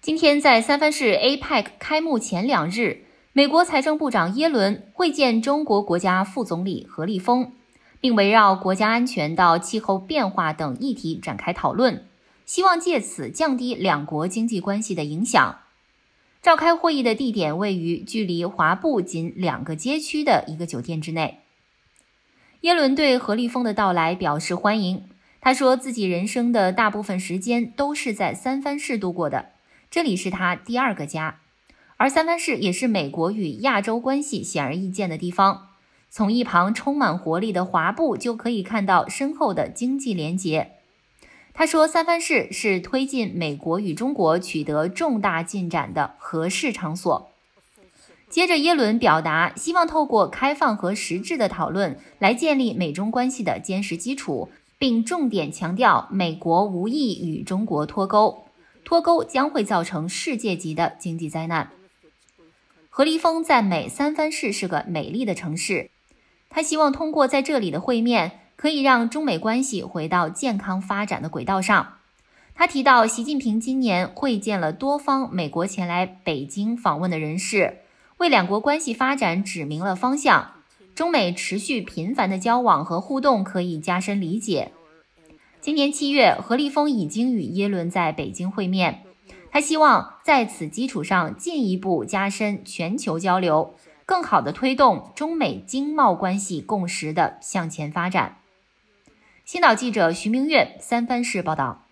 今天在三藩市 APEC 开幕前两日，美国财政部长耶伦会见中国国家副总理何立峰，并围绕国家安全到气候变化等议题展开讨论，希望借此降低两国经济关系的影响。召开会议的地点位于距离华埠仅两个街区的一个酒店之内。耶伦对何立峰的到来表示欢迎，他说自己人生的大部分时间都是在三藩市度过的。这里是他第二个家，而三藩市也是美国与亚洲关系显而易见的地方。从一旁充满活力的华埠就可以看到深厚的经济连结。他说，三藩市是推进美国与中国取得重大进展的合适场所。接着，耶伦表达希望透过开放和实质的讨论来建立美中关系的坚实基础，并重点强调美国无意与中国脱钩。脱钩将会造成世界级的经济灾难。何立峰在美三藩市是个美丽的城市，他希望通过在这里的会面，可以让中美关系回到健康发展的轨道上。他提到，习近平今年会见了多方美国前来北京访问的人士，为两国关系发展指明了方向。中美持续频繁的交往和互动，可以加深理解。今年七月，何立峰已经与耶伦在北京会面，他希望在此基础上进一步加深全球交流，更好地推动中美经贸关系共识的向前发展。新岛记者徐明月、三藩市报道。